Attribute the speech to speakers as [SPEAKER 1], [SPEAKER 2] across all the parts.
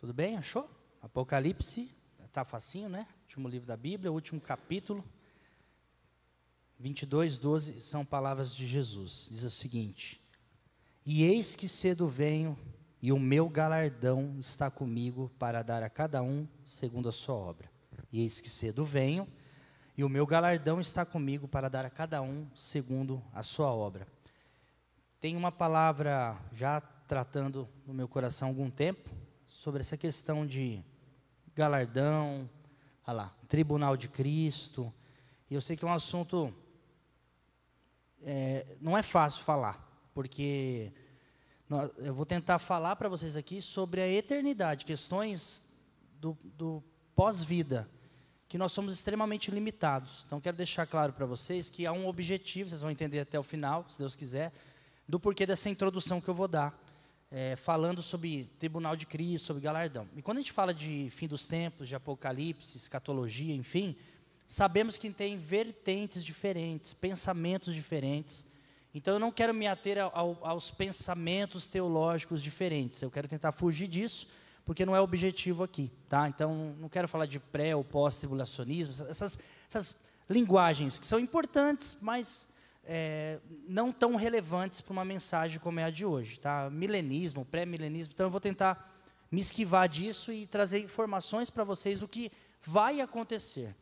[SPEAKER 1] Tudo bem? Achou? Apocalipse, está facinho, né? Último livro da Bíblia, último capítulo. 22, 12 são palavras de Jesus. Diz o seguinte: E eis que cedo venho, e o meu galardão está comigo para dar a cada um segundo a sua obra. E eis que cedo venho, e o meu galardão está comigo para dar a cada um segundo a sua obra. Tem uma palavra já tratando no meu coração há algum tempo, sobre essa questão de galardão, olha lá, tribunal de Cristo. E eu sei que é um assunto. É, não é fácil falar, porque eu vou tentar falar para vocês aqui sobre a eternidade, questões do, do pós-vida, que nós somos extremamente limitados. Então, quero deixar claro para vocês que há um objetivo, vocês vão entender até o final, se Deus quiser, do porquê dessa introdução que eu vou dar é, falando sobre tribunal de Cristo, sobre galardão. E quando a gente fala de fim dos tempos, de apocalipse, escatologia, enfim, sabemos que tem vertentes diferentes, pensamentos diferentes. Então eu não quero me ater ao, aos pensamentos teológicos diferentes. Eu quero tentar fugir disso, porque não é o objetivo aqui, tá? Então não quero falar de pré ou pós-tribulacionismo, essas, essas linguagens que são importantes, mas é, não tão relevantes para uma mensagem como é a de hoje, tá? Milenismo, pré-milenismo. Então eu vou tentar me esquivar disso e trazer informações para vocês do que vai acontecer.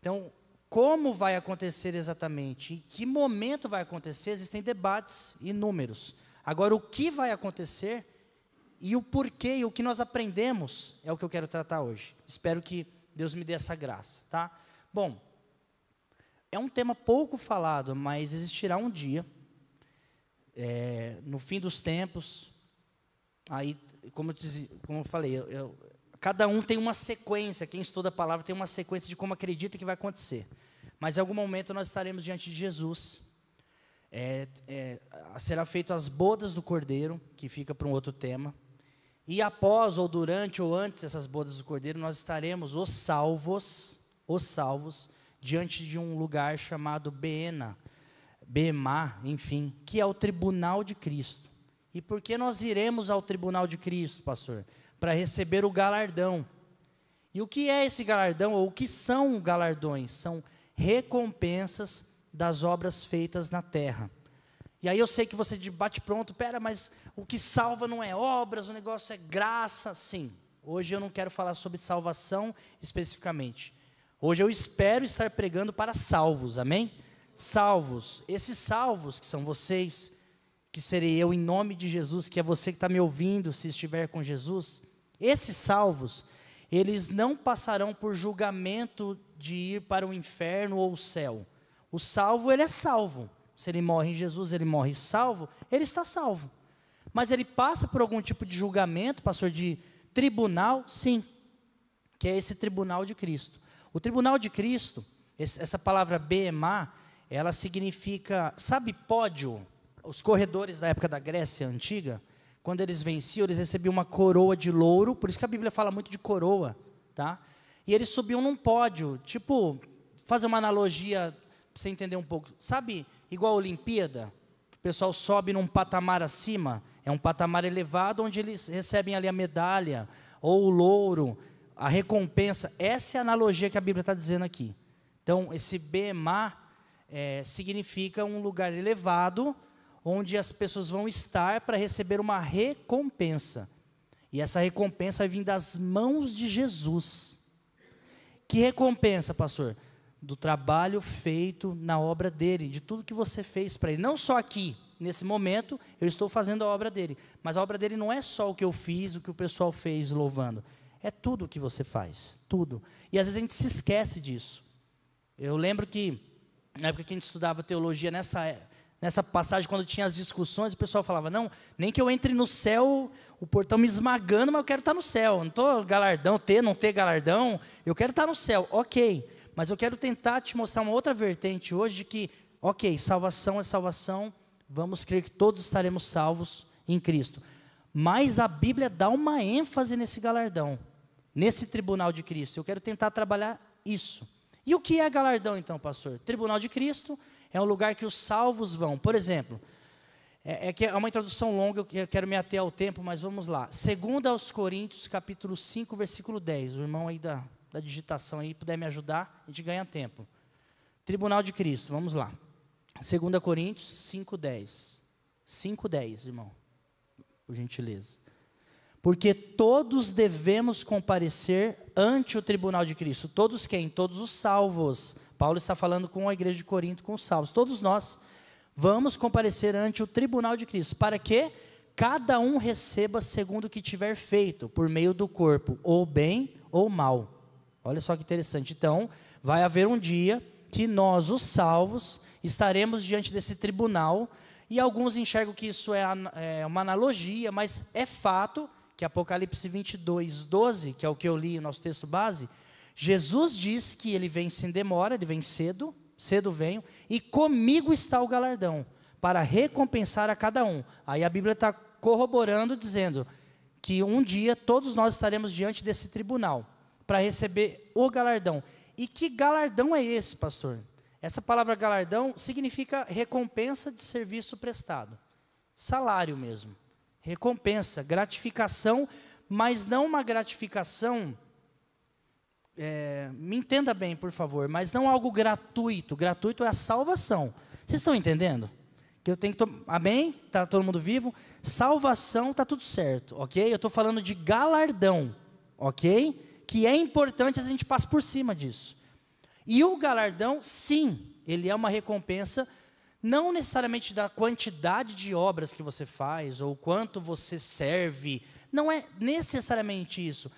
[SPEAKER 1] Então, como vai acontecer exatamente, em que momento vai acontecer, existem debates e números. Agora, o que vai acontecer e o porquê e o que nós aprendemos é o que eu quero tratar hoje. Espero que Deus me dê essa graça, tá? Bom, é um tema pouco falado, mas existirá um dia, é, no fim dos tempos, aí, como eu, como eu falei, eu, eu, cada um tem uma sequência, quem estuda a palavra tem uma sequência de como acredita que vai acontecer. Mas em algum momento nós estaremos diante de Jesus. É, é, será feito as bodas do cordeiro, que fica para um outro tema. E após, ou durante, ou antes dessas bodas do cordeiro, nós estaremos os salvos, os salvos, diante de um lugar chamado Beena, Bema, enfim, que é o tribunal de Cristo. E por que nós iremos ao tribunal de Cristo, pastor? Para receber o galardão. E o que é esse galardão, ou o que são galardões? São recompensas das obras feitas na terra. E aí eu sei que você bate pronto, pera, mas o que salva não é obras, o negócio é graça, sim. Hoje eu não quero falar sobre salvação especificamente. Hoje eu espero estar pregando para salvos, amém? Salvos, esses salvos que são vocês, que serei eu em nome de Jesus, que é você que está me ouvindo, se estiver com Jesus, esses salvos, eles não passarão por julgamento de ir para o inferno ou o céu. O salvo, ele é salvo. Se ele morre em Jesus, ele morre salvo, ele está salvo. Mas ele passa por algum tipo de julgamento, pastor, de tribunal, sim, que é esse tribunal de Cristo. O tribunal de Cristo, essa palavra Bema, ela significa, sabe pódio? Os corredores da época da Grécia antiga, quando eles venciam, eles recebiam uma coroa de louro, por isso que a Bíblia fala muito de coroa, tá? E eles subiam num pódio, tipo, fazer uma analogia para você entender um pouco. Sabe, igual a Olimpíada, o pessoal sobe num patamar acima, é um patamar elevado onde eles recebem ali a medalha ou o louro a recompensa, essa é a analogia que a Bíblia está dizendo aqui. Então, esse Bemá é, significa um lugar elevado, onde as pessoas vão estar para receber uma recompensa. E essa recompensa vai vir das mãos de Jesus. Que recompensa, pastor? Do trabalho feito na obra dele, de tudo que você fez para ele. Não só aqui, nesse momento, eu estou fazendo a obra dele. Mas a obra dele não é só o que eu fiz, o que o pessoal fez louvando. É tudo o que você faz, tudo. E às vezes a gente se esquece disso. Eu lembro que, na época que a gente estudava teologia, nessa, nessa passagem, quando tinha as discussões, o pessoal falava: não, nem que eu entre no céu, o portão me esmagando, mas eu quero estar no céu. Não estou galardão, ter, não ter galardão, eu quero estar no céu. Ok, mas eu quero tentar te mostrar uma outra vertente hoje de que, ok, salvação é salvação, vamos crer que todos estaremos salvos em Cristo. Mas a Bíblia dá uma ênfase nesse galardão nesse tribunal de Cristo. Eu quero tentar trabalhar isso. E o que é galardão, então, pastor? Tribunal de Cristo é um lugar que os salvos vão. Por exemplo, é, é que é uma introdução longa, eu quero me ater ao tempo, mas vamos lá. Segundo aos Coríntios, capítulo 5, versículo 10. O irmão aí da, da digitação aí puder me ajudar, a gente ganha tempo. Tribunal de Cristo, vamos lá. 2 Coríntios 5,10. 5,10, irmão, por gentileza. Porque todos devemos comparecer ante o tribunal de Cristo. Todos quem? Todos os salvos. Paulo está falando com a igreja de Corinto, com os salvos. Todos nós vamos comparecer ante o tribunal de Cristo. Para que cada um receba segundo o que tiver feito, por meio do corpo, ou bem ou mal. Olha só que interessante. Então, vai haver um dia que nós, os salvos, estaremos diante desse tribunal. E alguns enxergam que isso é, é uma analogia, mas é fato que Apocalipse 22, 12, que é o que eu li, no nosso texto base, Jesus diz que ele vem sem demora, ele vem cedo, cedo venho, e comigo está o galardão, para recompensar a cada um. Aí a Bíblia está corroborando, dizendo que um dia todos nós estaremos diante desse tribunal, para receber o galardão. E que galardão é esse, pastor? Essa palavra galardão significa recompensa de serviço prestado, salário mesmo recompensa, gratificação, mas não uma gratificação. É, me entenda bem, por favor, mas não algo gratuito. Gratuito é a salvação. Vocês estão entendendo? Que eu tenho que Amém? Está todo mundo vivo? Salvação está tudo certo, ok? Eu estou falando de galardão, ok? Que é importante a gente passar por cima disso. E o galardão, sim, ele é uma recompensa não necessariamente da quantidade de obras que você faz ou quanto você serve, não é necessariamente isso,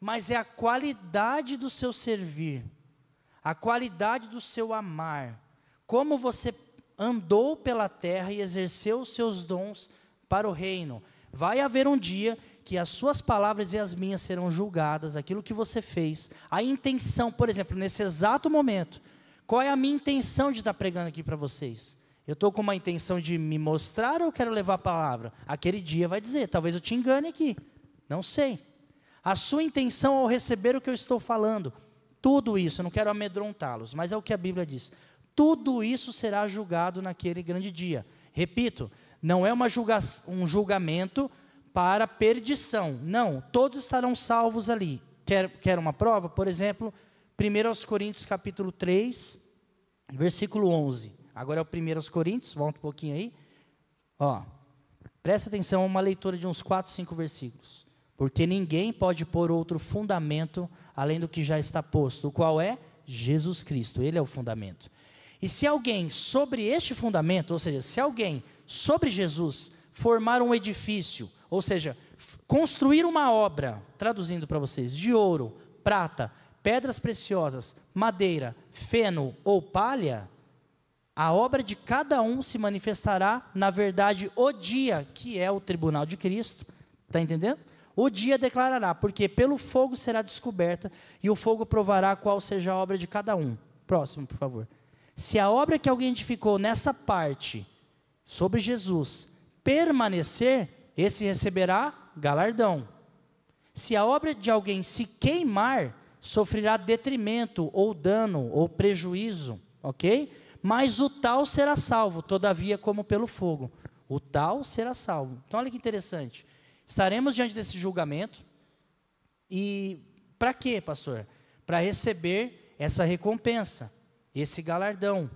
[SPEAKER 1] mas é a qualidade do seu servir, a qualidade do seu amar, como você andou pela terra e exerceu os seus dons para o reino. Vai haver um dia que as suas palavras e as minhas serão julgadas, aquilo que você fez, a intenção, por exemplo, nesse exato momento, qual é a minha intenção de estar pregando aqui para vocês? Eu estou com uma intenção de me mostrar ou quero levar a palavra? Aquele dia vai dizer, talvez eu te engane aqui. Não sei. A sua intenção ao receber o que eu estou falando, tudo isso, não quero amedrontá-los, mas é o que a Bíblia diz. Tudo isso será julgado naquele grande dia. Repito, não é julga um julgamento para perdição. Não, todos estarão salvos ali. Quer, quer uma prova? Por exemplo, 1 Coríntios capítulo 3, versículo 11. Agora é o 1 Coríntios, volta um pouquinho aí. Ó, presta atenção a uma leitura de uns 4, 5 versículos. Porque ninguém pode pôr outro fundamento além do que já está posto, o qual é Jesus Cristo, ele é o fundamento. E se alguém sobre este fundamento, ou seja, se alguém sobre Jesus formar um edifício, ou seja, construir uma obra, traduzindo para vocês, de ouro, prata, pedras preciosas, madeira, feno ou palha, a obra de cada um se manifestará, na verdade, o dia que é o tribunal de Cristo. Está entendendo? O dia declarará, porque pelo fogo será descoberta, e o fogo provará qual seja a obra de cada um. Próximo, por favor. Se a obra que alguém edificou nessa parte, sobre Jesus, permanecer, esse receberá galardão. Se a obra de alguém se queimar, sofrerá detrimento, ou dano, ou prejuízo. Ok? Mas o tal será salvo, todavia, como pelo fogo. O tal será salvo. Então, olha que interessante. Estaremos diante desse julgamento. E para quê, pastor? Para receber essa recompensa, esse galardão,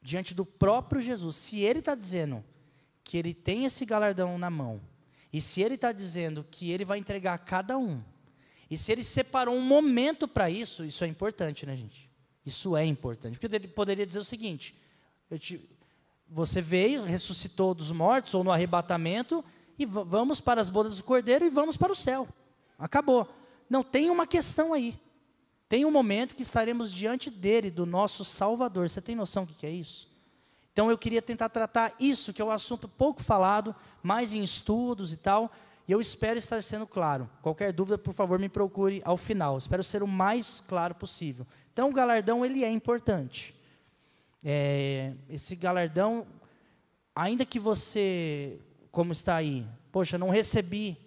[SPEAKER 1] diante do próprio Jesus. Se ele está dizendo que ele tem esse galardão na mão, e se ele está dizendo que ele vai entregar a cada um, e se ele separou um momento para isso, isso é importante, né, gente? Isso é importante. Porque ele poderia dizer o seguinte: te, você veio, ressuscitou dos mortos ou no arrebatamento, e vamos para as bodas do cordeiro e vamos para o céu. Acabou. Não, tem uma questão aí. Tem um momento que estaremos diante dele, do nosso Salvador. Você tem noção do que é isso? Então eu queria tentar tratar isso, que é um assunto pouco falado, mais em estudos e tal, e eu espero estar sendo claro. Qualquer dúvida, por favor, me procure ao final. Espero ser o mais claro possível. Então, o galardão ele é importante. É, esse galardão, ainda que você, como está aí, poxa, não recebi.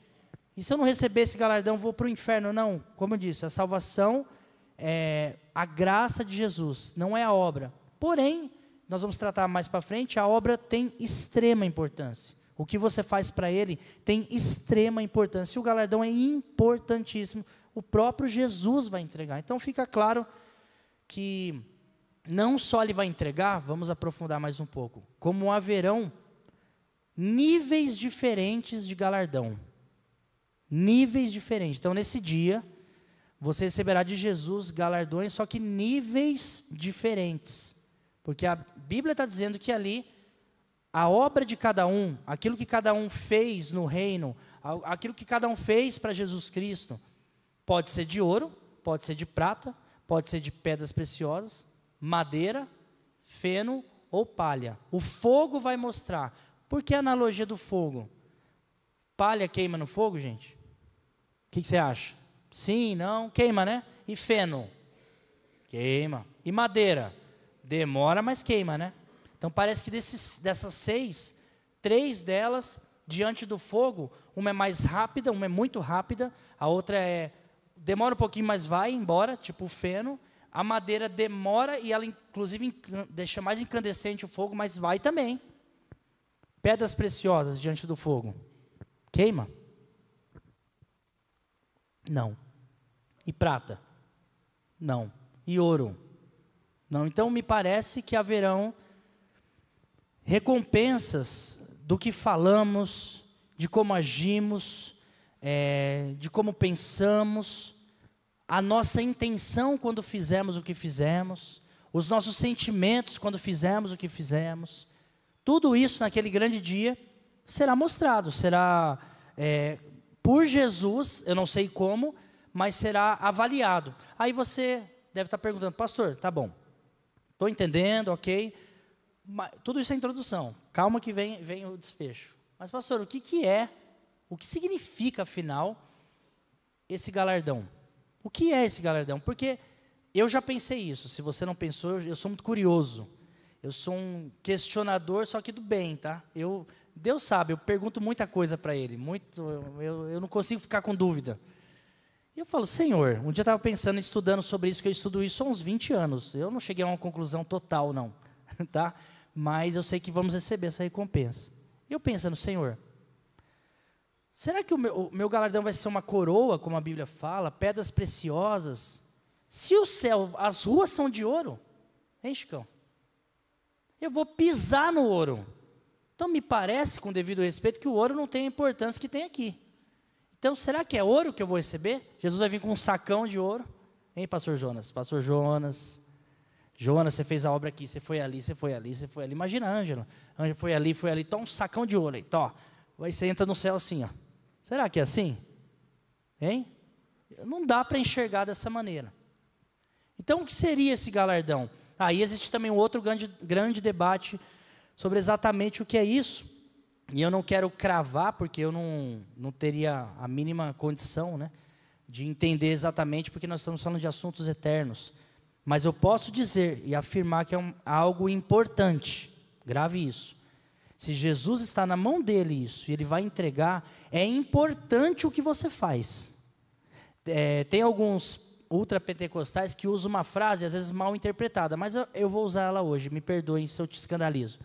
[SPEAKER 1] E se eu não receber esse galardão, vou para o inferno? Não. Como eu disse, a salvação é a graça de Jesus, não é a obra. Porém, nós vamos tratar mais para frente, a obra tem extrema importância. O que você faz para ele tem extrema importância. E o galardão é importantíssimo. O próprio Jesus vai entregar. Então fica claro que não só ele vai entregar, vamos aprofundar mais um pouco, como haverão níveis diferentes de galardão. Níveis diferentes. Então, nesse dia, você receberá de Jesus galardões, só que níveis diferentes. Porque a Bíblia está dizendo que ali, a obra de cada um, aquilo que cada um fez no reino, aquilo que cada um fez para Jesus Cristo, pode ser de ouro, pode ser de prata, pode ser de pedras preciosas, madeira, feno ou palha. O fogo vai mostrar. Por que a analogia do fogo? Palha queima no fogo, gente? O que, que você acha? Sim, não? Queima, né? E feno? Queima. E madeira? Demora, mas queima, né? Então parece que desses, dessas seis, três delas, diante do fogo, uma é mais rápida, uma é muito rápida, a outra é demora um pouquinho, mas vai embora, tipo o feno. A madeira demora e ela, inclusive, deixa mais incandescente o fogo, mas vai também. Pedras preciosas diante do fogo. Queima? Não. E prata? Não. E ouro? Não. Então, me parece que haverão recompensas do que falamos, de como agimos, é, de como pensamos, a nossa intenção quando fizemos o que fizemos, os nossos sentimentos quando fizemos o que fizemos. Tudo isso naquele grande dia será mostrado, será é, por Jesus, eu não sei como, mas será avaliado. Aí você deve estar perguntando, pastor, tá bom, estou entendendo, ok. Mas, tudo isso é introdução. Calma que vem, vem o desfecho. Mas, pastor, o que, que é o que significa, afinal, esse galardão? O que é esse galardão? Porque eu já pensei isso. Se você não pensou, eu sou muito curioso. Eu sou um questionador, só que do bem, tá? Eu, Deus sabe, eu pergunto muita coisa para Ele. Muito, eu, eu não consigo ficar com dúvida. E eu falo, Senhor, um dia eu estava pensando, estudando sobre isso, que eu estudo isso há uns 20 anos. Eu não cheguei a uma conclusão total, não. tá? Mas eu sei que vamos receber essa recompensa. Eu pensando, Senhor, Será que o meu, o meu galardão vai ser uma coroa, como a Bíblia fala, pedras preciosas? Se o céu, as ruas são de ouro, hein, Chicão? Eu vou pisar no ouro. Então me parece, com devido respeito, que o ouro não tem a importância que tem aqui. Então, será que é ouro que eu vou receber? Jesus vai vir com um sacão de ouro. Hein, pastor Jonas? Pastor Jonas. Jonas, você fez a obra aqui, você foi ali, você foi ali, você foi ali. Imagina Ângelo. Ângelo foi ali, foi ali. Toma um sacão de ouro aí, toma. Aí você entra no céu assim, ó. Será que é assim? Hein? Não dá para enxergar dessa maneira. Então, o que seria esse galardão? Aí ah, existe também um outro grande, grande debate sobre exatamente o que é isso. E eu não quero cravar, porque eu não, não teria a mínima condição né, de entender exatamente, porque nós estamos falando de assuntos eternos. Mas eu posso dizer e afirmar que é um, algo importante. Grave isso. Se Jesus está na mão dele isso e ele vai entregar, é importante o que você faz. É, tem alguns ultrapentecostais que usam uma frase, às vezes mal interpretada, mas eu, eu vou usar ela hoje, me perdoem se eu te escandalizo.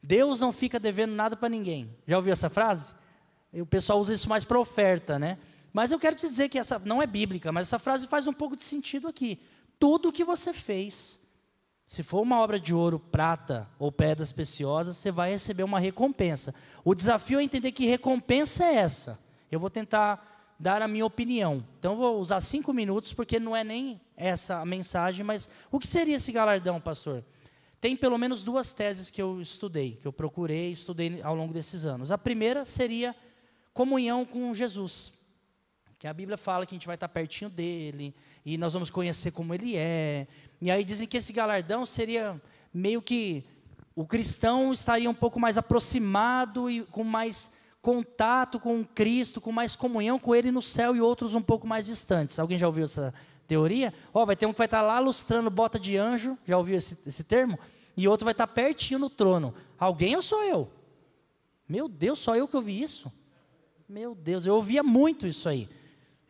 [SPEAKER 1] Deus não fica devendo nada para ninguém. Já ouviu essa frase? O pessoal usa isso mais para oferta, né? Mas eu quero te dizer que essa não é bíblica, mas essa frase faz um pouco de sentido aqui. Tudo o que você fez se for uma obra de ouro, prata ou pedras preciosas, você vai receber uma recompensa. O desafio é entender que recompensa é essa. Eu vou tentar dar a minha opinião. Então, eu vou usar cinco minutos, porque não é nem essa a mensagem, mas o que seria esse galardão, pastor? Tem pelo menos duas teses que eu estudei, que eu procurei e estudei ao longo desses anos. A primeira seria comunhão com Jesus. Que a Bíblia fala que a gente vai estar pertinho dele e nós vamos conhecer como ele é. E aí dizem que esse galardão seria meio que o cristão estaria um pouco mais aproximado e com mais contato com Cristo, com mais comunhão com ele no céu e outros um pouco mais distantes. Alguém já ouviu essa teoria? Ó, oh, vai ter um que vai estar lá lustrando bota de anjo, já ouviu esse, esse termo? E outro vai estar pertinho no trono. Alguém ou só eu? Meu Deus, só eu que ouvi isso? Meu Deus, eu ouvia muito isso aí.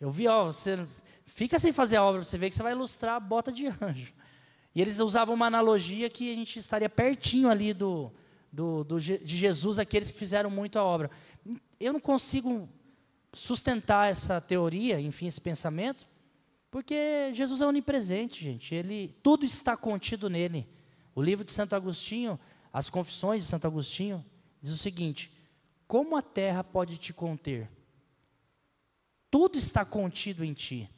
[SPEAKER 1] Eu vi, ó, você fica sem fazer a obra para você ver que você vai ilustrar a bota de anjo. E eles usavam uma analogia que a gente estaria pertinho ali do, do, do de Jesus, aqueles que fizeram muito a obra. Eu não consigo sustentar essa teoria, enfim, esse pensamento, porque Jesus é onipresente, gente. Ele, tudo está contido nele. O livro de Santo Agostinho, as Confissões de Santo Agostinho, diz o seguinte: Como a terra pode te conter? Tudo está contido em ti.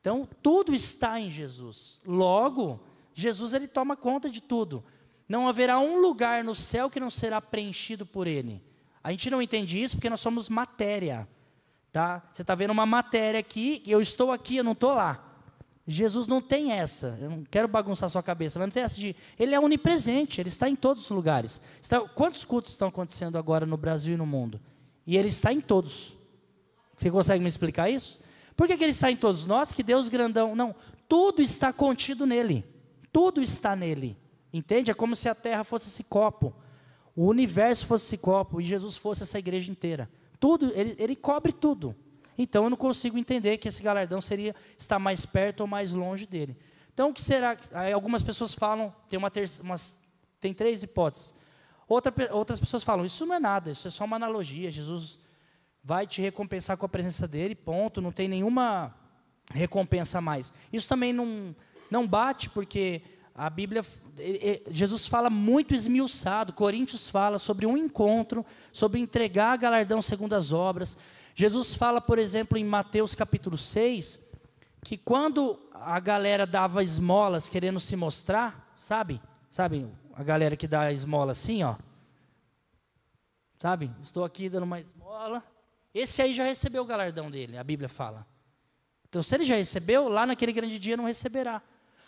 [SPEAKER 1] Então, tudo está em Jesus. Logo, Jesus ele toma conta de tudo. Não haverá um lugar no céu que não será preenchido por ele. A gente não entende isso porque nós somos matéria, tá? Você está vendo uma matéria aqui, eu estou aqui, eu não estou lá. Jesus não tem essa. Eu não quero bagunçar sua cabeça, mas não tem essa de. Ele é onipresente, ele está em todos os lugares. Está, quantos cultos estão acontecendo agora no Brasil e no mundo? E ele está em todos. Você consegue me explicar isso? Por que, que ele está em todos nós? Que Deus grandão. Não, tudo está contido nele. Tudo está nele. Entende? É como se a terra fosse esse copo, o universo fosse esse copo e Jesus fosse essa igreja inteira. Tudo, ele, ele cobre tudo. Então eu não consigo entender que esse galardão seria estar mais perto ou mais longe dele. Então o que será? Aí algumas pessoas falam, tem, uma ter, umas, tem três hipóteses. Outra, outras pessoas falam, isso não é nada, isso é só uma analogia. Jesus vai te recompensar com a presença dele, ponto, não tem nenhuma recompensa mais. Isso também não, não bate, porque a Bíblia, Jesus fala muito esmiuçado, Coríntios fala sobre um encontro, sobre entregar galardão segundo as obras. Jesus fala, por exemplo, em Mateus capítulo 6, que quando a galera dava esmolas querendo se mostrar, sabe? Sabe a galera que dá esmola assim, ó? Sabe? Estou aqui dando uma esmola. Esse aí já recebeu o galardão dele, a Bíblia fala. Então, se ele já recebeu, lá naquele grande dia não receberá.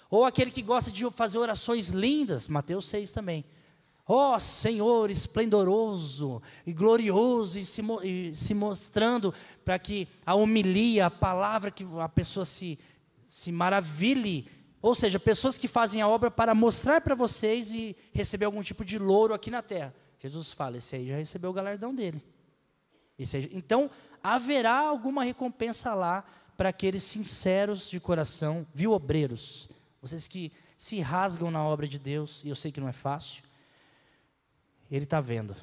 [SPEAKER 1] Ou aquele que gosta de fazer orações lindas, Mateus 6 também. Ó oh, Senhor esplendoroso e glorioso e se, e se mostrando para que a homilia, a palavra que a pessoa se, se maravilhe. Ou seja, pessoas que fazem a obra para mostrar para vocês e receber algum tipo de louro aqui na terra. Jesus fala, esse aí já recebeu o galardão dele seja, então haverá alguma recompensa lá para aqueles sinceros de coração, viu, obreiros? Vocês que se rasgam na obra de Deus, e eu sei que não é fácil, Ele está vendo.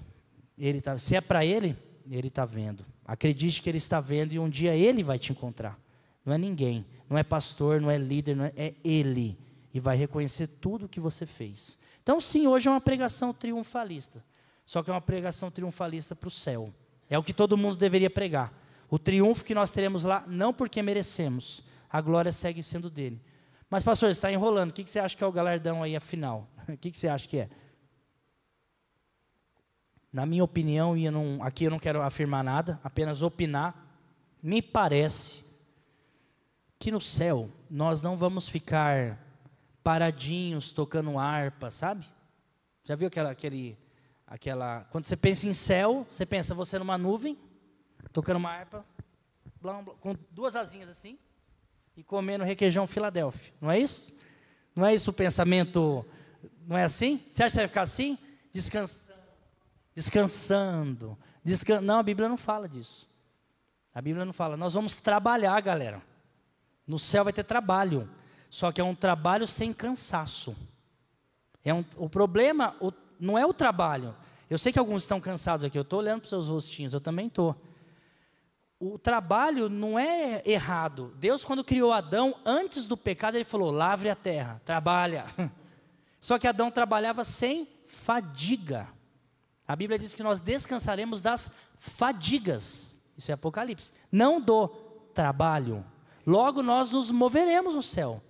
[SPEAKER 1] Ele tá, se é para Ele, Ele está vendo. Acredite que Ele está vendo e um dia Ele vai te encontrar. Não é ninguém, não é pastor, não é líder, não é, é Ele. E vai reconhecer tudo o que você fez. Então, sim, hoje é uma pregação triunfalista. Só que é uma pregação triunfalista para o céu. É o que todo mundo deveria pregar. O triunfo que nós teremos lá, não porque merecemos, a glória segue sendo dele. Mas, pastor, você está enrolando. O que, você acha que é o galardão aí, afinal? O que, que você acha que é? Na minha opinião, e eu não, aqui eu não quero afirmar nada, apenas opinar, me parece que no céu nós não vamos ficar paradinhos tocando harpa, sabe? Já viu aquela, aquele aquela. Quando você pensa em céu, você pensa você numa nuvem, tocando uma harpa, com duas asinhas assim, e comendo requeijão Filadélfia. Não é isso? Não é isso o pensamento. Não é assim? Você acha que vai ficar assim? Descansando. Descansando. Descan... Não, a Bíblia não fala disso. A Bíblia não fala. Nós vamos trabalhar, galera. No céu vai ter trabalho. Só que é um trabalho sem cansaço. É um, o problema, o não é o trabalho. Eu sei que alguns estão cansados aqui, eu estou olhando para os seus rostinhos, eu também estou. O trabalho não é errado. Deus, quando criou Adão, antes do pecado, ele falou: lavre a terra, trabalha. Só que Adão trabalhava sem fadiga. A Bíblia diz que nós descansaremos das fadigas. Isso é Apocalipse. Não do trabalho. Logo nós nos moveremos no céu,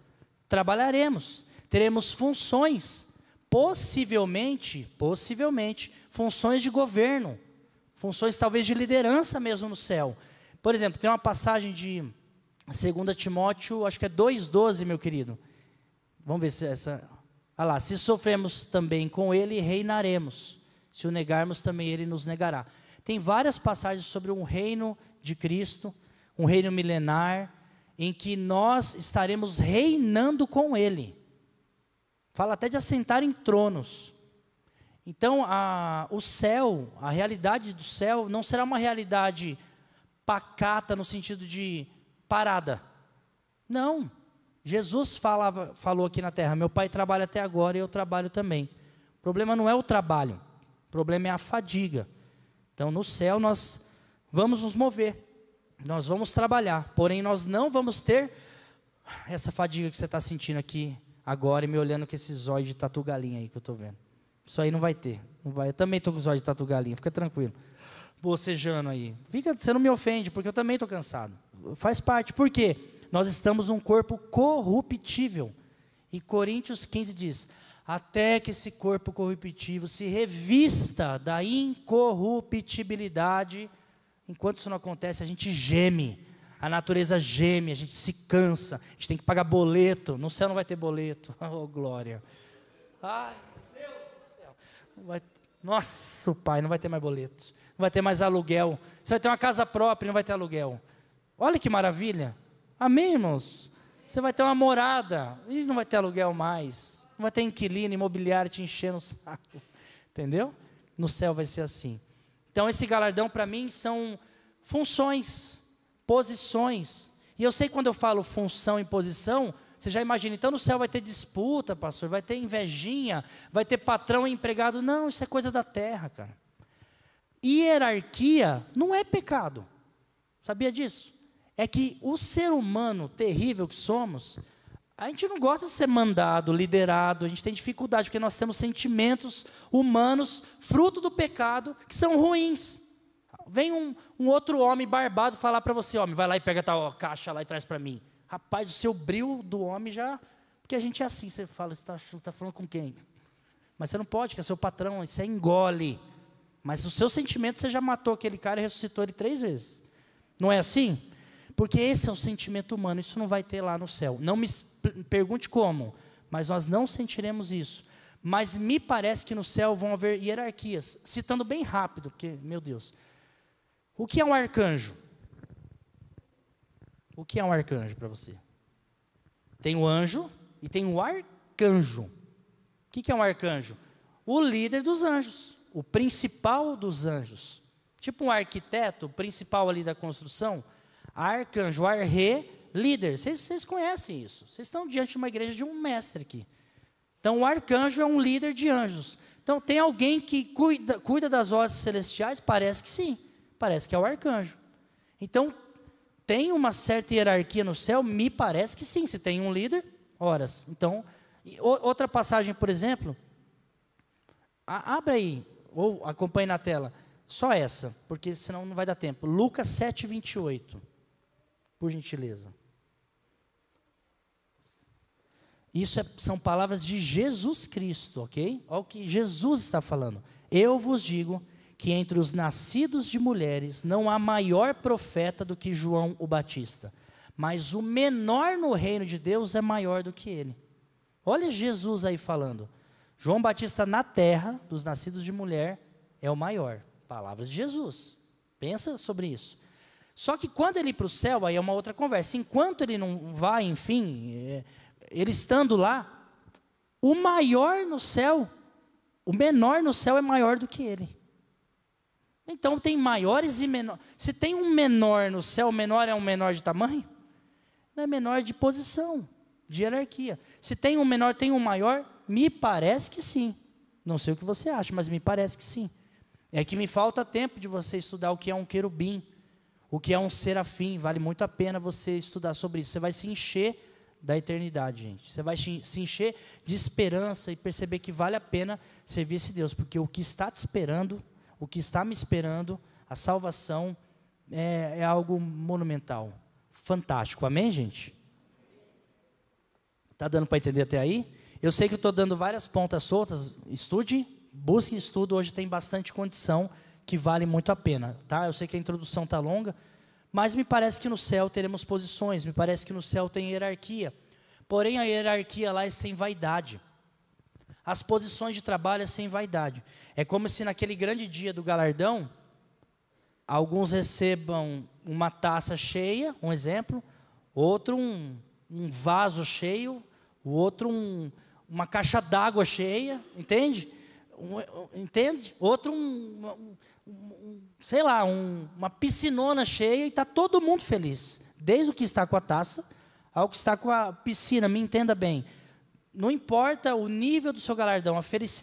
[SPEAKER 1] trabalharemos, teremos funções possivelmente, possivelmente, funções de governo, funções talvez de liderança mesmo no céu. Por exemplo, tem uma passagem de 2 Timóteo, acho que é 2,12, meu querido. Vamos ver se essa. Ah lá, se sofremos também com ele, reinaremos. Se o negarmos, também ele nos negará. Tem várias passagens sobre um reino de Cristo, um reino milenar, em que nós estaremos reinando com ele. Fala até de assentar em tronos. Então, a, o céu, a realidade do céu, não será uma realidade pacata no sentido de parada. Não. Jesus falava, falou aqui na terra: Meu pai trabalha até agora e eu trabalho também. O problema não é o trabalho, o problema é a fadiga. Então, no céu, nós vamos nos mover, nós vamos trabalhar, porém, nós não vamos ter essa fadiga que você está sentindo aqui agora e me olhando com esses olhos de tatu galinha aí que eu estou vendo. Isso aí não vai ter. Não vai. Eu também estou com os olhos de tatu galinha, fica tranquilo. Bocejando aí. Fica, você não me ofende, porque eu também estou cansado. Faz parte. Por quê? Nós estamos num corpo corruptível. E Coríntios 15 diz: até que esse corpo corruptível se revista da incorruptibilidade. Enquanto isso não acontece, a gente geme a natureza geme, a gente se cansa, a gente tem que pagar boleto. No céu não vai ter boleto. Oh, glória. Ai, meu Deus do céu. vai... Nossa, pai, não vai ter mais boleto. Não vai ter mais aluguel. Você vai ter uma casa própria, não vai ter aluguel. Olha que maravilha. Amém, irmãos? Você vai ter uma morada, e não vai ter aluguel mais. Não vai ter inquilino, imobiliário te enchendo o saco. Entendeu? No céu vai ser assim. Então, esse galardão, para mim, são funções posições. E eu sei quando eu falo função e posição, você já imagina, então no céu vai ter disputa, pastor, vai ter invejinha, vai ter patrão e empregado. Não, isso é coisa da terra, cara. Hierarquia não é pecado. Sabia disso? É que o ser humano terrível que somos, a gente não gosta de ser mandado, liderado, a gente tem dificuldade, porque nós temos sentimentos humanos, fruto do pecado, que são ruins. Vem um, um outro homem barbado falar para você, homem, vai lá e pega tal caixa lá e traz para mim. Rapaz, o seu bril do homem já. Porque a gente é assim, você fala, você está tá falando com quem? Mas você não pode, que é seu patrão, você engole. Mas o seu sentimento, você já matou aquele cara e ressuscitou ele três vezes. Não é assim? Porque esse é o sentimento humano, isso não vai ter lá no céu. Não me pergunte como, mas nós não sentiremos isso. Mas me parece que no céu vão haver hierarquias. Citando bem rápido, porque, meu Deus. O que é um arcanjo? O que é um arcanjo para você? Tem o anjo e tem o arcanjo. O que é um arcanjo? O líder dos anjos, o principal dos anjos. Tipo um arquiteto, o principal ali da construção. Arcanjo, arre, líder. Vocês, conhecem isso. Vocês estão diante de uma igreja de um mestre aqui. Então, o arcanjo é um líder de anjos. Então, tem alguém que cuida, cuida das hostes celestiais? Parece que sim parece que é o arcanjo. Então, tem uma certa hierarquia no céu? Me parece que sim. Se tem um líder, horas. Então, outra passagem, por exemplo, a, aí, ou acompanhe na tela, só essa, porque senão não vai dar tempo. Lucas 7, 28, por gentileza. Isso é, são palavras de Jesus Cristo, ok? Olha o que Jesus está falando. Eu vos digo que entre os nascidos de mulheres não há maior profeta do que João o Batista, mas o menor no reino de Deus é maior do que ele. Olha Jesus aí falando. João Batista na terra, dos nascidos de mulher, é o maior. Palavras de Jesus. Pensa sobre isso. Só que quando ele ir para o céu, aí é uma outra conversa. Enquanto ele não vai, enfim, é, ele estando lá, o maior no céu, o menor no céu é maior do que ele. Então tem maiores e menores. Se tem um menor no céu, menor é um menor de tamanho? Não é menor de posição, de hierarquia. Se tem um menor, tem um maior? Me parece que sim. Não sei o que você acha, mas me parece que sim. É que me falta tempo de você estudar o que é um querubim, o que é um serafim. Vale muito a pena você estudar sobre isso. Você vai se encher da eternidade, gente. Você vai se encher de esperança e perceber que vale a pena servir esse Deus, porque o que está te esperando o que está me esperando, a salvação é, é algo monumental, fantástico. Amém, gente? Tá dando para entender até aí? Eu sei que eu estou dando várias pontas soltas. Estude, busque estudo. Hoje tem bastante condição que vale muito a pena, tá? Eu sei que a introdução está longa, mas me parece que no céu teremos posições. Me parece que no céu tem hierarquia. Porém, a hierarquia lá é sem vaidade as posições de trabalho é sem vaidade. É como se naquele grande dia do galardão, alguns recebam uma taça cheia, um exemplo, outro um, um vaso cheio, o outro um, uma caixa d'água cheia, entende? Um, entende? Outro um, sei lá, uma piscinona cheia e está todo mundo feliz, desde o que está com a taça ao que está com a piscina. Me entenda bem não importa o nível do seu galardão,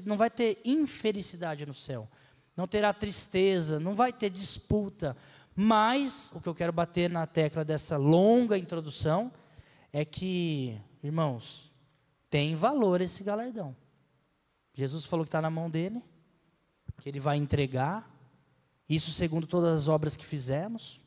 [SPEAKER 1] não vai ter infelicidade no céu, não terá tristeza, não vai ter disputa. Mas o que eu quero bater na tecla dessa longa introdução é que, irmãos, tem valor esse galardão. Jesus falou que está na mão dele, que ele vai entregar, isso segundo todas as obras que fizemos.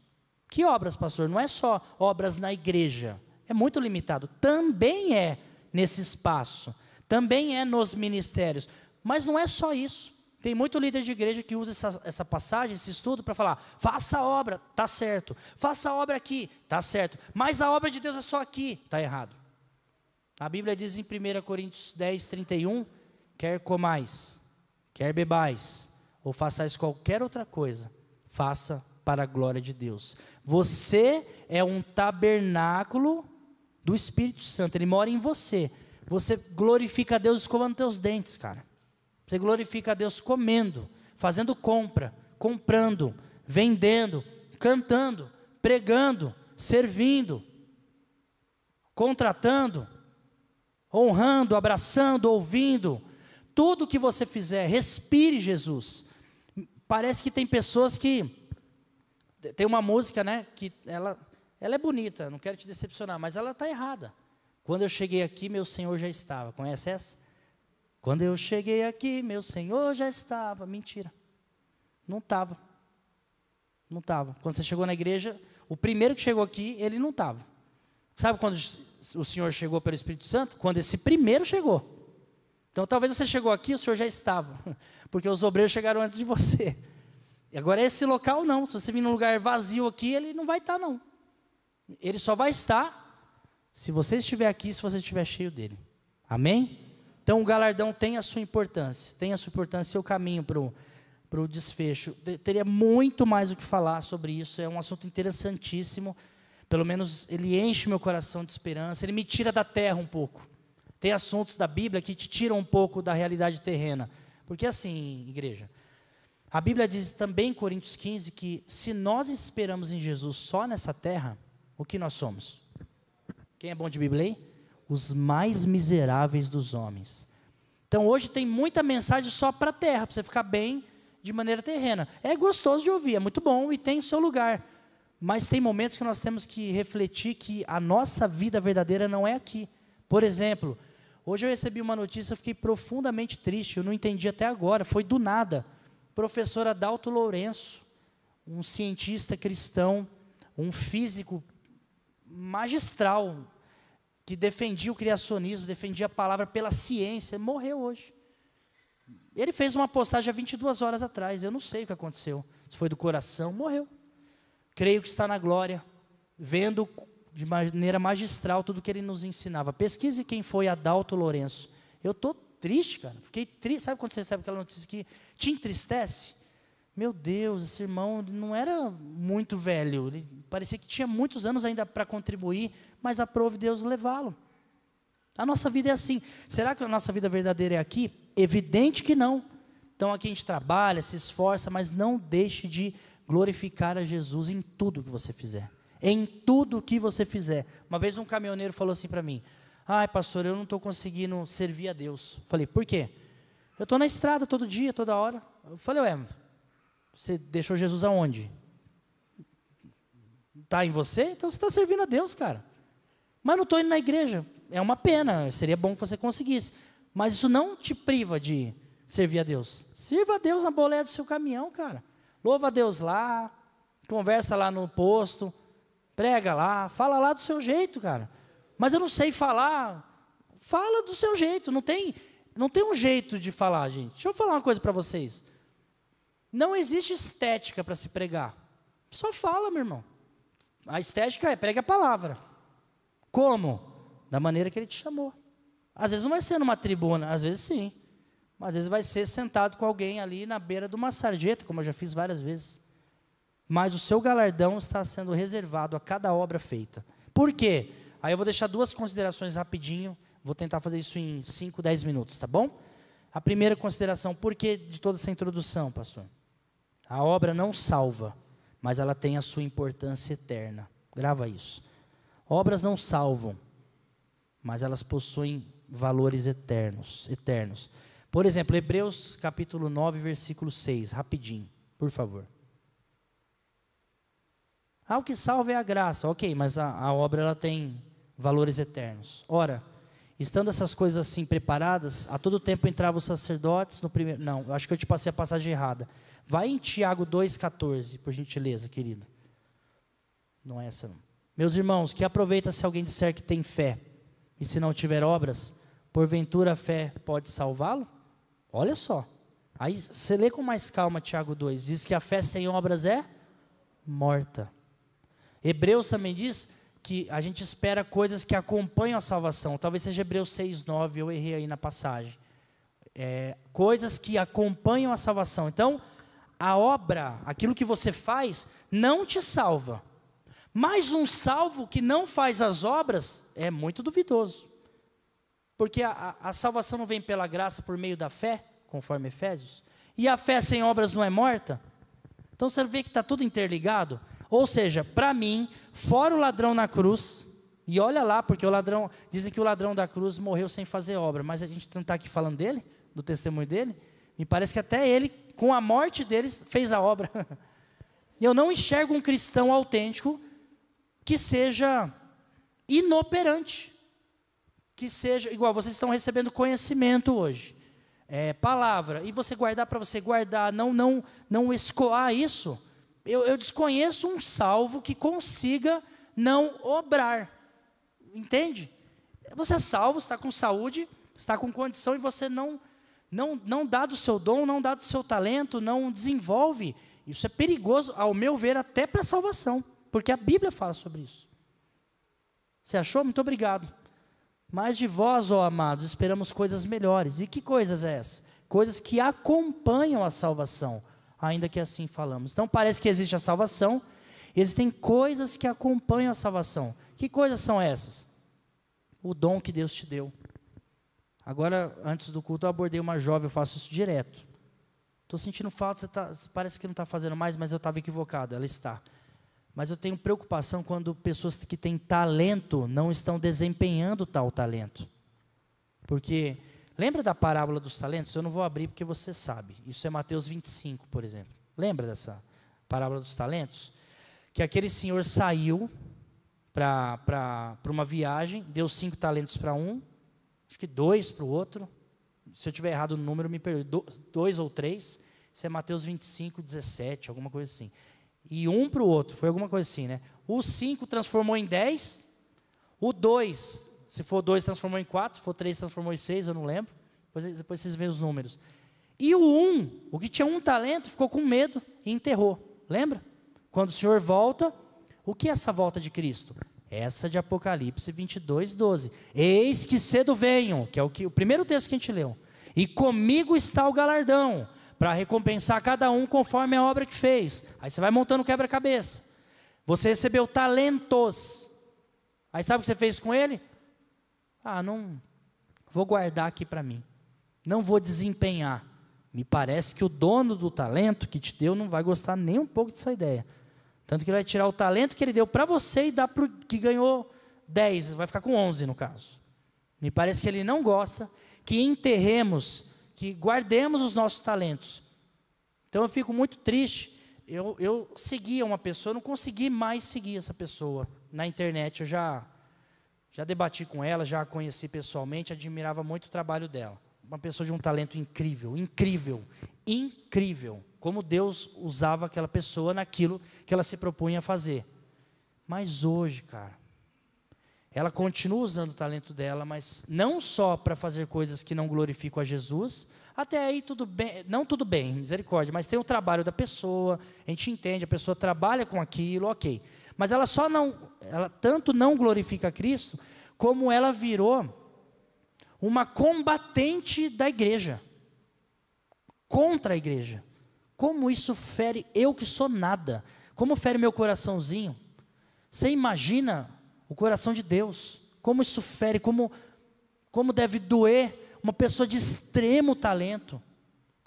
[SPEAKER 1] Que obras, pastor? Não é só obras na igreja, é muito limitado. Também é nesse espaço. Também é nos ministérios. Mas não é só isso. Tem muito líder de igreja que usa essa, essa passagem, esse estudo, para falar: faça a obra, tá certo. Faça a obra aqui, tá certo. Mas a obra de Deus é só aqui, tá errado. A Bíblia diz em 1 Coríntios 10, 31, quer comais, quer bebais, ou façais qualquer outra coisa, faça para a glória de Deus. Você é um tabernáculo do Espírito Santo, ele mora em você. Você glorifica a Deus escovando teus dentes, cara. Você glorifica a Deus comendo, fazendo compra, comprando, vendendo, cantando, pregando, servindo, contratando, honrando, abraçando, ouvindo. Tudo que você fizer, respire Jesus. Parece que tem pessoas que tem uma música, né, que ela ela é bonita, não quero te decepcionar, mas ela está errada. Quando eu cheguei aqui, meu Senhor já estava. Conhece essa? Quando eu cheguei aqui, meu Senhor já estava. Mentira. Não estava. Não estava. Quando você chegou na igreja, o primeiro que chegou aqui, ele não estava. Sabe quando o Senhor chegou pelo Espírito Santo? Quando esse primeiro chegou. Então talvez você chegou aqui, o Senhor já estava. Porque os obreiros chegaram antes de você. E agora esse local não. Se você vir num lugar vazio aqui, ele não vai estar, tá, não. Ele só vai estar se você estiver aqui, se você estiver cheio dele. Amém? Então o galardão tem a sua importância, tem a sua importância e o caminho para o desfecho. Teria muito mais o que falar sobre isso, é um assunto interessantíssimo. Pelo menos ele enche meu coração de esperança, ele me tira da terra um pouco. Tem assuntos da Bíblia que te tiram um pouco da realidade terrena. Porque assim, igreja, a Bíblia diz também em Coríntios 15 que se nós esperamos em Jesus só nessa terra, o que nós somos? Quem é bom de Bíblia aí? Os mais miseráveis dos homens. Então hoje tem muita mensagem só para a terra, para você ficar bem de maneira terrena. É gostoso de ouvir, é muito bom e tem seu lugar. Mas tem momentos que nós temos que refletir que a nossa vida verdadeira não é aqui. Por exemplo, hoje eu recebi uma notícia, eu fiquei profundamente triste, eu não entendi até agora, foi do nada. Professor Adalto Lourenço, um cientista cristão, um físico magistral, que defendia o criacionismo, defendia a palavra pela ciência, morreu hoje. Ele fez uma postagem há 22 horas atrás, eu não sei o que aconteceu. Se foi do coração, morreu. Creio que está na glória, vendo de maneira magistral tudo que ele nos ensinava. Pesquise quem foi Adalto Lourenço. Eu estou triste, cara. Fiquei triste. Sabe quando você sabe aquela notícia que te entristece? Meu Deus, esse irmão não era muito velho, ele parecia que tinha muitos anos ainda para contribuir, mas aprove Deus levá-lo. A nossa vida é assim. Será que a nossa vida verdadeira é aqui? Evidente que não. Então aqui a gente trabalha, se esforça, mas não deixe de glorificar a Jesus em tudo que você fizer. Em tudo que você fizer. Uma vez um caminhoneiro falou assim para mim: Ai, pastor, eu não estou conseguindo servir a Deus. Falei, por quê? Eu estou na estrada todo dia, toda hora. Eu falei, ué, você deixou Jesus aonde? Está em você? Então você está servindo a Deus, cara. Mas não estou indo na igreja. É uma pena, seria bom que você conseguisse. Mas isso não te priva de servir a Deus. Sirva a Deus na boleia do seu caminhão, cara. Louva a Deus lá, conversa lá no posto, prega lá, fala lá do seu jeito, cara. Mas eu não sei falar. Fala do seu jeito, não tem, não tem um jeito de falar, gente. Deixa eu falar uma coisa para vocês. Não existe estética para se pregar. Só fala, meu irmão. A estética é prega a palavra. Como? Da maneira que ele te chamou. Às vezes não vai ser numa tribuna, às vezes sim. Mas às vezes vai ser sentado com alguém ali na beira de uma sarjeta, como eu já fiz várias vezes. Mas o seu galardão está sendo reservado a cada obra feita. Por quê? Aí eu vou deixar duas considerações rapidinho. Vou tentar fazer isso em 5, 10 minutos, tá bom? A primeira consideração, por que de toda essa introdução, pastor? A obra não salva, mas ela tem a sua importância eterna. Grava isso. Obras não salvam, mas elas possuem valores eternos, eternos. Por exemplo, Hebreus capítulo 9, versículo 6, rapidinho, por favor. Ah, o que salva é a graça. OK, mas a, a obra ela tem valores eternos. Ora, Estando essas coisas assim preparadas, a todo tempo entravam os sacerdotes no primeiro. Não, acho que eu te passei a passagem errada. Vai em Tiago 2,14, por gentileza, querido. Não é essa, não. Meus irmãos, que aproveita se alguém disser que tem fé e se não tiver obras, porventura a fé pode salvá-lo? Olha só. Aí você lê com mais calma Tiago 2, diz que a fé sem obras é morta. Hebreus também diz que a gente espera coisas que acompanham a salvação. Talvez seja Hebreus 6, 9, eu errei aí na passagem. É, coisas que acompanham a salvação. Então, a obra, aquilo que você faz, não te salva. Mas um salvo que não faz as obras é muito duvidoso. Porque a, a, a salvação não vem pela graça por meio da fé, conforme Efésios, e a fé sem obras não é morta. Então você vê que está tudo interligado. Ou seja, para mim, fora o ladrão na cruz, e olha lá, porque o ladrão, dizem que o ladrão da cruz morreu sem fazer obra, mas a gente não está aqui falando dele, do testemunho dele. Me parece que até ele, com a morte deles, fez a obra. Eu não enxergo um cristão autêntico que seja inoperante, que seja igual. Vocês estão recebendo conhecimento hoje, é, palavra, e você guardar para você guardar, não não não escoar isso eu, eu desconheço um salvo que consiga não obrar. Entende? Você é salvo, está com saúde, está com condição e você não, não, não dá do seu dom, não dá do seu talento, não desenvolve. Isso é perigoso, ao meu ver, até para a salvação, porque a Bíblia fala sobre isso. Você achou? Muito obrigado. Mas de vós, ó amados, esperamos coisas melhores. E que coisas é essa? Coisas que acompanham a salvação ainda que assim falamos. Então parece que existe a salvação, existem coisas que acompanham a salvação. Que coisas são essas? O dom que Deus te deu. Agora, antes do culto, eu abordei uma jovem, eu faço isso direto. Estou sentindo falta, você tá, parece que não está fazendo mais, mas eu estava equivocado, ela está. Mas eu tenho preocupação quando pessoas que têm talento não estão desempenhando tal talento. Porque Lembra da parábola dos talentos? Eu não vou abrir porque você sabe. Isso é Mateus 25, por exemplo. Lembra dessa parábola dos talentos? Que aquele senhor saiu para uma viagem, deu cinco talentos para um, acho que dois para o outro. Se eu tiver errado o número, me perdoe. Dois ou três. Isso é Mateus 25, 17, alguma coisa assim. E um para o outro, foi alguma coisa assim, né? O cinco transformou em dez, o dois se for dois, transformou em quatro. Se for três, transformou em seis, eu não lembro. Depois, depois vocês veem os números. E o um, o que tinha um talento, ficou com medo e enterrou. Lembra? Quando o Senhor volta, o que é essa volta de Cristo? Essa de Apocalipse 22, 12. Eis que cedo venho, que é o, que, o primeiro texto que a gente leu. E comigo está o galardão, para recompensar cada um conforme a obra que fez. Aí você vai montando quebra-cabeça. Você recebeu talentos. Aí sabe o que você fez com ele? Ah, não vou guardar aqui para mim. Não vou desempenhar. Me parece que o dono do talento que te deu não vai gostar nem um pouco dessa ideia. Tanto que ele vai tirar o talento que ele deu para você e dar para o que ganhou 10, vai ficar com 11 no caso. Me parece que ele não gosta que enterremos, que guardemos os nossos talentos. Então eu fico muito triste. Eu, eu seguia uma pessoa, não consegui mais seguir essa pessoa na internet. Eu já já debati com ela, já a conheci pessoalmente, admirava muito o trabalho dela. Uma pessoa de um talento incrível, incrível, incrível. Como Deus usava aquela pessoa naquilo que ela se propunha a fazer. Mas hoje, cara, ela continua usando o talento dela, mas não só para fazer coisas que não glorificam a Jesus, até aí tudo bem, não tudo bem, misericórdia, mas tem o trabalho da pessoa, a gente entende, a pessoa trabalha com aquilo, ok. Mas ela só não, ela tanto não glorifica Cristo, como ela virou uma combatente da igreja, contra a igreja. Como isso fere eu que sou nada? Como fere meu coraçãozinho? Você imagina o coração de Deus? Como isso fere? Como, como deve doer uma pessoa de extremo talento?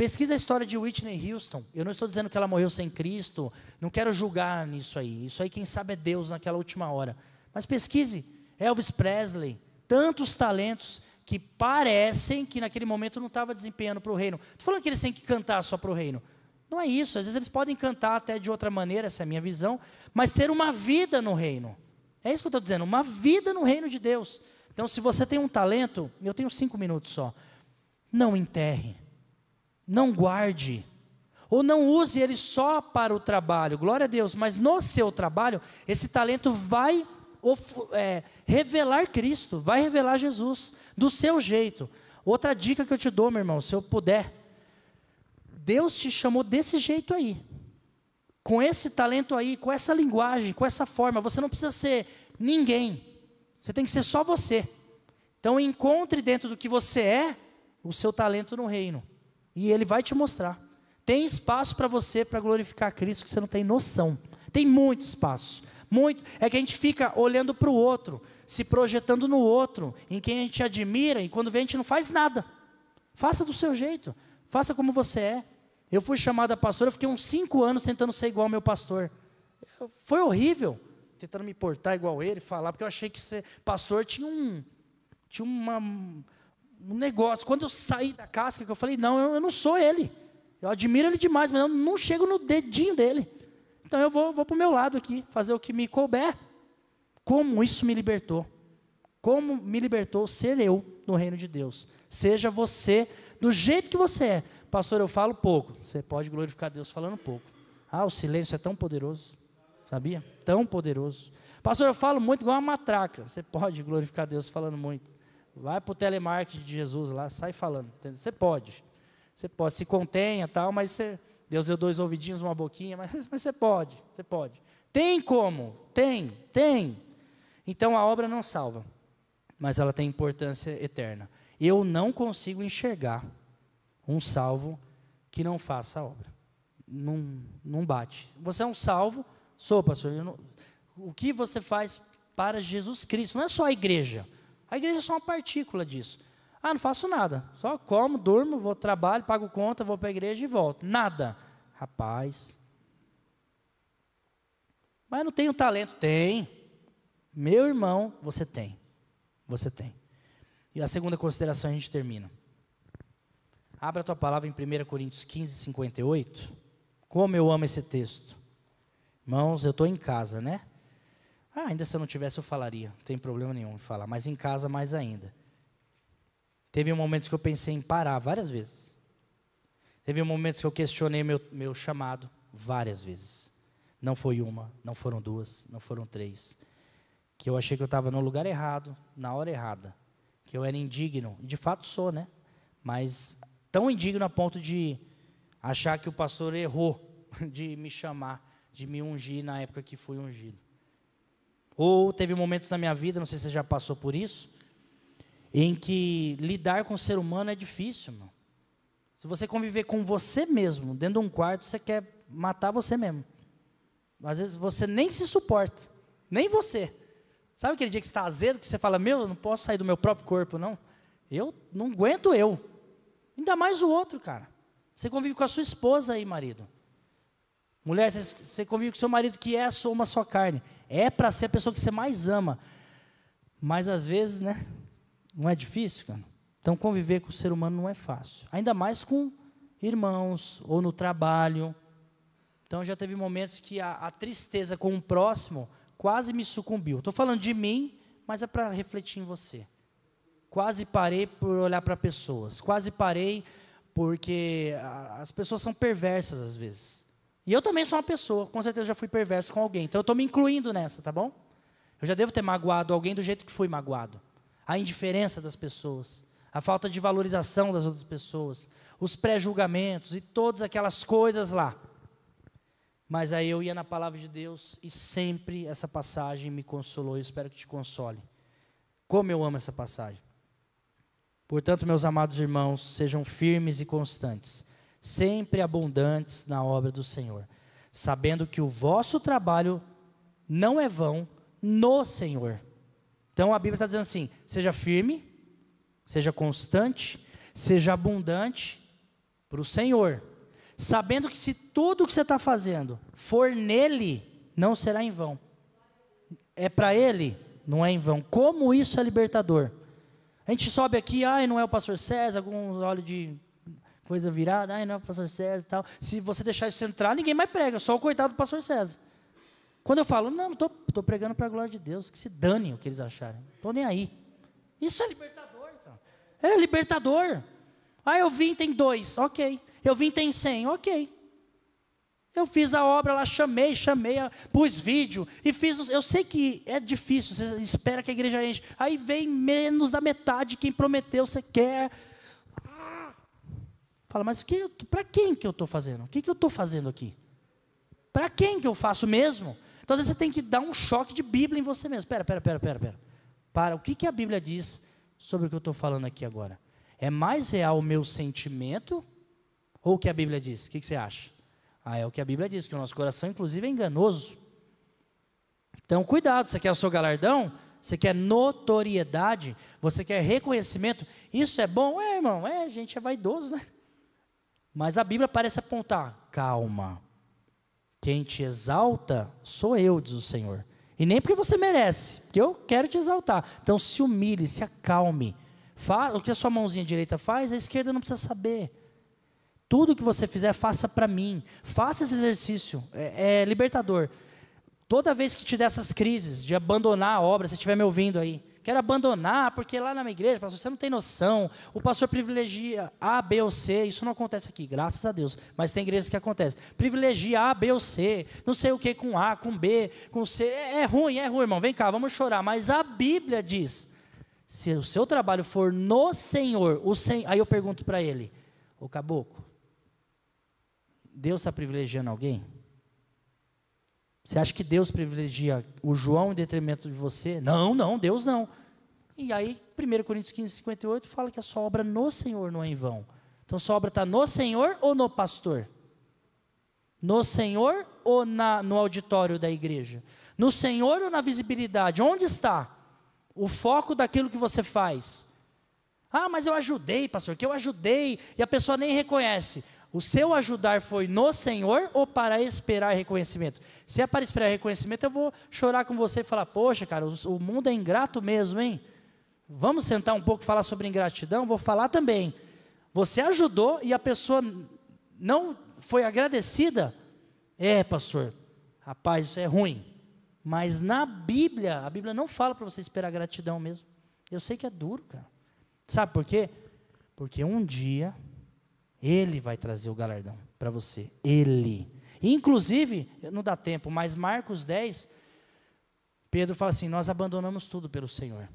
[SPEAKER 1] Pesquisa a história de Whitney Houston. Eu não estou dizendo que ela morreu sem Cristo, não quero julgar nisso aí. Isso aí, quem sabe, é Deus naquela última hora. Mas pesquise. Elvis Presley, tantos talentos que parecem que naquele momento não estava desempenhando para o reino. Estou falando que eles têm que cantar só para o reino. Não é isso. Às vezes eles podem cantar até de outra maneira, essa é a minha visão, mas ter uma vida no reino. É isso que eu estou dizendo, uma vida no reino de Deus. Então, se você tem um talento, eu tenho cinco minutos só. Não enterre não guarde, ou não use ele só para o trabalho, glória a Deus, mas no seu trabalho, esse talento vai é, revelar Cristo, vai revelar Jesus, do seu jeito. Outra dica que eu te dou, meu irmão, se eu puder, Deus te chamou desse jeito aí, com esse talento aí, com essa linguagem, com essa forma, você não precisa ser ninguém, você tem que ser só você. Então encontre dentro do que você é o seu talento no reino. E ele vai te mostrar. Tem espaço para você para glorificar Cristo que você não tem noção. Tem muito espaço. Muito. É que a gente fica olhando para o outro, se projetando no outro, em quem a gente admira, e quando vem a gente não faz nada. Faça do seu jeito. Faça como você é. Eu fui chamado a pastor, eu fiquei uns cinco anos tentando ser igual ao meu pastor. Foi horrível. Tentando me portar igual ele, falar, porque eu achei que ser pastor tinha um. Tinha uma um negócio. Quando eu saí da casca, que eu falei, não, eu, eu, não sou ele. Eu admiro ele demais, mas eu não chego no dedinho dele. Então eu vou, vou para o meu lado aqui, fazer o que me couber. Como isso me libertou? Como me libertou ser eu no reino de Deus? Seja você do jeito que você é. Pastor, eu falo pouco. Você pode glorificar Deus falando pouco. Ah, o silêncio é tão poderoso. Sabia? Tão poderoso. Pastor, eu falo muito igual uma matraca. Você pode glorificar Deus falando muito. Vai para o telemarketing de Jesus lá, sai falando. Entendeu? Você pode. Você pode, se contenha tal, mas você, Deus deu dois ouvidinhos, uma boquinha, mas, mas você pode, você pode. Tem como, tem, tem. Então a obra não salva, mas ela tem importância eterna. Eu não consigo enxergar um salvo que não faça a obra. Não, não bate. Você é um salvo, sou pastor. Não, o que você faz para Jesus Cristo? Não é só a igreja. A igreja é só uma partícula disso. Ah, não faço nada. Só como, durmo, vou trabalho, pago conta, vou para a igreja e volto. Nada. Rapaz. Mas não tenho talento. Tem. Meu irmão, você tem. Você tem. E a segunda consideração a gente termina. Abra a tua palavra em 1 Coríntios 15, 58. Como eu amo esse texto. Irmãos, eu estou em casa, né? Ah, ainda se eu não tivesse, eu falaria. Não tem problema nenhum em falar. Mas em casa, mais ainda. Teve momentos que eu pensei em parar várias vezes. Teve momentos que eu questionei meu, meu chamado várias vezes. Não foi uma, não foram duas, não foram três. Que eu achei que eu estava no lugar errado, na hora errada. Que eu era indigno. De fato sou, né? Mas tão indigno a ponto de achar que o pastor errou de me chamar, de me ungir na época que fui ungido. Ou teve momentos na minha vida, não sei se você já passou por isso, em que lidar com o ser humano é difícil, mano. Se você conviver com você mesmo dentro de um quarto, você quer matar você mesmo. Às vezes você nem se suporta, nem você. Sabe aquele dia que está azedo, que você fala, meu, eu não posso sair do meu próprio corpo, não? Eu não aguento eu. Ainda mais o outro, cara. Você convive com a sua esposa aí, marido. Mulher, você, convive com seu marido que é só uma só carne. É para ser a pessoa que você mais ama. Mas às vezes, né? Não é difícil, cara. Então conviver com o ser humano não é fácil. Ainda mais com irmãos ou no trabalho. Então já teve momentos que a, a tristeza com o próximo quase me sucumbiu. Estou falando de mim, mas é para refletir em você. Quase parei por olhar para pessoas. Quase parei porque as pessoas são perversas às vezes. E eu também sou uma pessoa, com certeza já fui perverso com alguém. Então eu estou me incluindo nessa, tá bom? Eu já devo ter magoado alguém do jeito que fui magoado. A indiferença das pessoas, a falta de valorização das outras pessoas, os pré-julgamentos e todas aquelas coisas lá. Mas aí eu ia na palavra de Deus e sempre essa passagem me consolou e espero que te console. Como eu amo essa passagem. Portanto, meus amados irmãos, sejam firmes e constantes sempre abundantes na obra do Senhor, sabendo que o vosso trabalho não é vão no Senhor. Então a Bíblia está dizendo assim: seja firme, seja constante, seja abundante para o Senhor, sabendo que se tudo o que você está fazendo for nele, não será em vão. É para ele, não é em vão. Como isso é libertador? A gente sobe aqui, ai, não é o pastor César, alguns olhos de coisa virada, ai não, pastor César e tal. Se você deixar isso entrar, ninguém mais prega, só o coitado do pastor César. Quando eu falo, não, estou tô, tô pregando para a glória de Deus, que se dane o que eles acharem, estou nem aí. Isso é libertador, cara. É libertador. Ah, eu vim, tem dois, ok. Eu vim, tem cem, ok. Eu fiz a obra lá, chamei, chamei, pus vídeo e fiz. Eu sei que é difícil, você espera que a igreja enche. Aí vem menos da metade quem prometeu, você quer Fala, mas que, para quem que eu estou fazendo? O que, que eu estou fazendo aqui? Para quem que eu faço mesmo? Então, às vezes, você tem que dar um choque de Bíblia em você mesmo. Pera, pera, pera, pera, pera. Para, o que, que a Bíblia diz sobre o que eu estou falando aqui agora? É mais real o meu sentimento ou o que a Bíblia diz? O que, que você acha? Ah, é o que a Bíblia diz, que o nosso coração, inclusive, é enganoso. Então, cuidado, você quer o seu galardão? Você quer notoriedade? Você quer reconhecimento? Isso é bom? É, irmão, é, a gente é vaidoso, né? Mas a Bíblia parece apontar: calma, quem te exalta sou eu, diz o Senhor. E nem porque você merece, porque eu quero te exaltar. Então se humilhe, se acalme. o que a sua mãozinha direita faz, a esquerda não precisa saber. Tudo que você fizer, faça para mim. Faça esse exercício. É, é libertador. Toda vez que te der essas crises de abandonar a obra, se estiver me ouvindo aí, quero abandonar porque lá na minha igreja, pastor, você não tem noção, o pastor privilegia A, B ou C, isso não acontece aqui, graças a Deus, mas tem igrejas que acontece. Privilegia A, B ou C, não sei o que com A, com B, com C, é, é ruim, é ruim, irmão, vem cá, vamos chorar, mas a Bíblia diz, se o seu trabalho for no Senhor, o sen... aí eu pergunto para ele, ô caboclo, Deus está privilegiando alguém? Você acha que Deus privilegia o João em detrimento de você? Não, não, Deus não. E aí, 1 Coríntios 15, 58 fala que a sua obra no Senhor não é em vão. Então, sua obra está no Senhor ou no pastor? No Senhor ou na, no auditório da igreja? No Senhor ou na visibilidade? Onde está o foco daquilo que você faz? Ah, mas eu ajudei, pastor, que eu ajudei e a pessoa nem reconhece. O seu ajudar foi no Senhor ou para esperar reconhecimento? Se é para esperar reconhecimento, eu vou chorar com você e falar: Poxa, cara, o, mundo é ingrato mesmo, hein? Vamos sentar um pouco e falar sobre ingratidão? Vou falar também. Você ajudou e a pessoa não foi agradecida? É, pastor, rapaz, isso é ruim. Mas na Bíblia, a Bíblia não fala para você esperar gratidão mesmo. Eu sei que é duro, cara. Sabe por quê? Porque um dia ele vai trazer o galardão para você. Ele. Inclusive, não dá tempo, mas Marcos 10, Pedro fala assim: Nós abandonamos tudo pelo Senhor.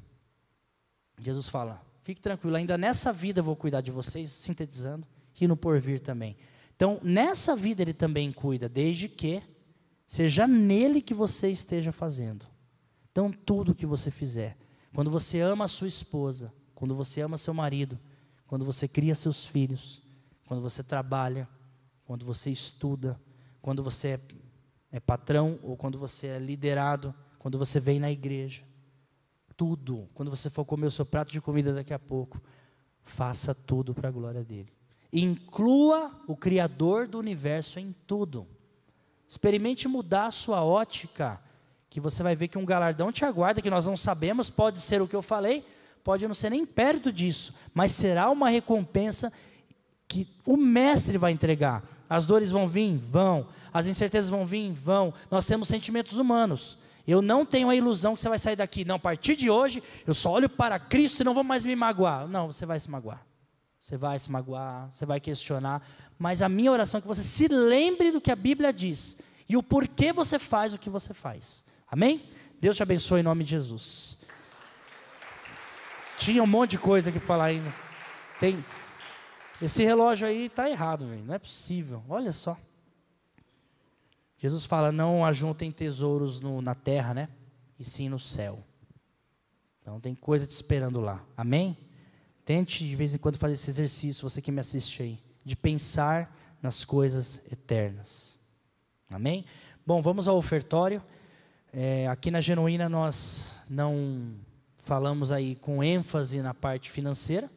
[SPEAKER 1] Jesus fala: Fique tranquilo, ainda nessa vida eu vou cuidar de vocês, sintetizando, e no porvir também. Então, nessa vida ele também cuida, desde que seja nele que você esteja fazendo. Então, tudo que você fizer, quando você ama a sua esposa, quando você ama seu marido, quando você cria seus filhos, quando você trabalha, quando você estuda, quando você é, é patrão ou quando você é liderado, quando você vem na igreja. Tudo, quando você for comer o seu prato de comida daqui a pouco, faça tudo para a glória dele. Inclua o Criador do universo em tudo. Experimente mudar a sua ótica, que você vai ver que um galardão te aguarda, que nós não sabemos, pode ser o que eu falei, pode não ser nem perto disso, mas será uma recompensa que o mestre vai entregar. As dores vão vir? Vão. As incertezas vão vir? Vão. Nós temos sentimentos humanos. Eu não tenho a ilusão que você vai sair daqui. Não, a partir de hoje, eu só olho para Cristo e não vou mais me magoar. Não, você vai se magoar. Você vai se magoar, você vai questionar. Mas a minha oração é que você se lembre do que a Bíblia diz e o porquê você faz o que você faz. Amém? Deus te abençoe em nome de Jesus. Tinha um monte de coisa aqui para falar ainda. Tem, esse relógio aí está errado, velho. Não é possível. Olha só. Jesus fala: não ajuntem tesouros no, na terra, né? E sim no céu. Então tem coisa te esperando lá. Amém? Tente de vez em quando fazer esse exercício, você que me assiste aí, de pensar nas coisas eternas. Amém? Bom, vamos ao ofertório. É, aqui na Genuína nós não falamos aí com ênfase na parte financeira,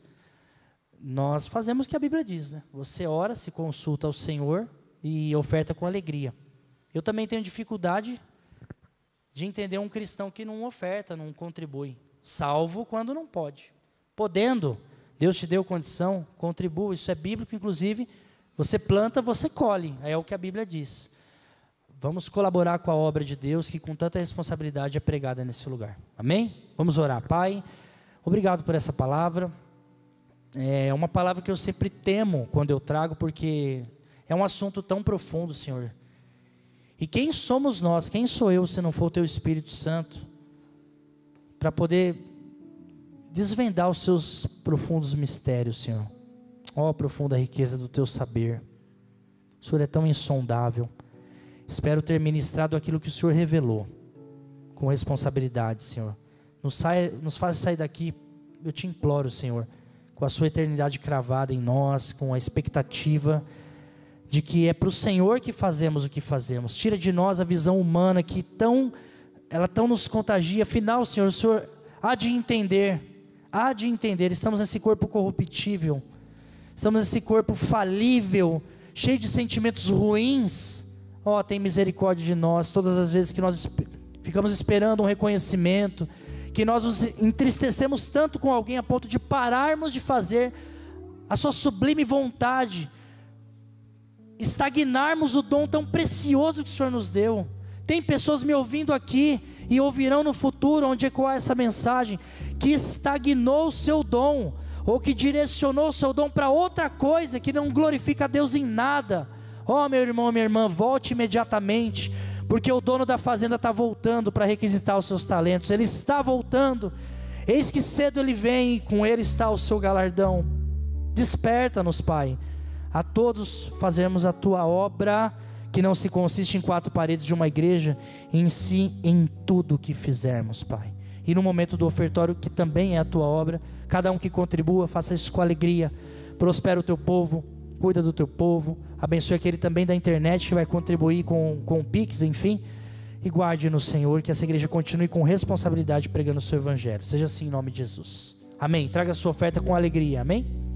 [SPEAKER 1] nós fazemos o que a Bíblia diz, né? Você ora, se consulta ao Senhor e oferta com alegria. Eu também tenho dificuldade de entender um cristão que não oferta, não contribui, salvo quando não pode. Podendo, Deus te deu condição, contribua, isso é bíblico, inclusive, você planta, você colhe, é o que a Bíblia diz. Vamos colaborar com a obra de Deus que com tanta responsabilidade é pregada nesse lugar. Amém? Vamos orar, Pai. Obrigado por essa palavra. É, é uma palavra que eu sempre temo quando eu trago, porque é um assunto tão profundo, Senhor. E quem somos nós? Quem sou eu se não for o Teu Espírito Santo? Para poder desvendar os Seus profundos mistérios, Senhor. Ó, oh, profunda riqueza do Teu saber. O Senhor é tão insondável. Espero ter ministrado aquilo que o Senhor revelou, com responsabilidade, Senhor. Nos, sai, nos faz sair daqui, eu te imploro, Senhor com a sua eternidade cravada em nós, com a expectativa de que é para o Senhor que fazemos o que fazemos. Tira de nós a visão humana que tão ela tão nos contagia. Afinal, Senhor, o Senhor há de entender, há de entender. Estamos nesse corpo corruptível, estamos nesse corpo falível, cheio de sentimentos ruins. Ó, oh, tem misericórdia de nós todas as vezes que nós ficamos esperando um reconhecimento que nós nos entristecemos tanto com alguém a ponto de pararmos de fazer a sua sublime vontade, estagnarmos o dom tão precioso que o Senhor nos deu. Tem pessoas me ouvindo aqui e ouvirão no futuro, onde ecoar essa mensagem, que estagnou o seu dom, ou que direcionou o seu dom para outra coisa que não glorifica a Deus em nada. Ó oh, meu irmão, minha irmã, volte imediatamente porque o dono da fazenda está voltando para requisitar os seus talentos, ele está voltando. Eis que cedo ele vem e com ele está o seu galardão. Desperta-nos, Pai, a todos fazermos a tua obra, que não se consiste em quatro paredes de uma igreja, em si, em tudo que fizermos, Pai. E no momento do ofertório, que também é a tua obra, cada um que contribua, faça isso com alegria, prospera o teu povo cuida do teu povo, abençoe aquele também da internet que vai contribuir com, com o Pix, enfim, e guarde no Senhor que essa igreja continue com responsabilidade pregando o seu evangelho. Seja assim em nome de Jesus. Amém. Traga a sua oferta com alegria. Amém.